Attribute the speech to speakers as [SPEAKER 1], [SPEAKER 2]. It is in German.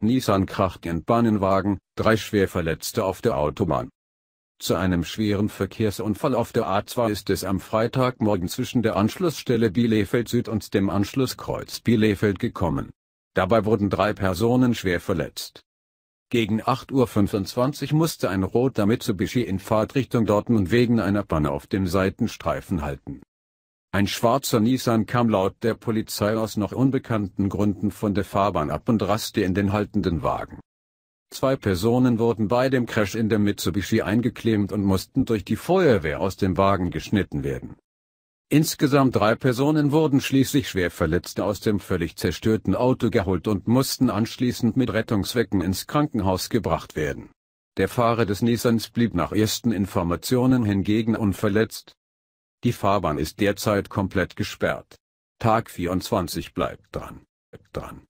[SPEAKER 1] Nissan kracht in Bahnenwagen, drei Schwerverletzte auf der Autobahn. Zu einem schweren Verkehrsunfall auf der A2 ist es am Freitagmorgen zwischen der Anschlussstelle Bielefeld Süd und dem Anschlusskreuz Bielefeld gekommen. Dabei wurden drei Personen schwer verletzt. Gegen 8.25 Uhr musste ein roter Mitsubishi in Fahrtrichtung Dortmund wegen einer Panne auf dem Seitenstreifen halten. Ein schwarzer Nissan kam laut der Polizei aus noch unbekannten Gründen von der Fahrbahn ab und raste in den haltenden Wagen. Zwei Personen wurden bei dem Crash in der Mitsubishi eingeklemmt und mussten durch die Feuerwehr aus dem Wagen geschnitten werden. Insgesamt drei Personen wurden schließlich schwer verletzt aus dem völlig zerstörten Auto geholt und mussten anschließend mit Rettungswecken ins Krankenhaus gebracht werden. Der Fahrer des Nissans blieb nach ersten Informationen hingegen unverletzt, die Fahrbahn ist derzeit komplett gesperrt. Tag 24 bleibt dran. Bleibt dran.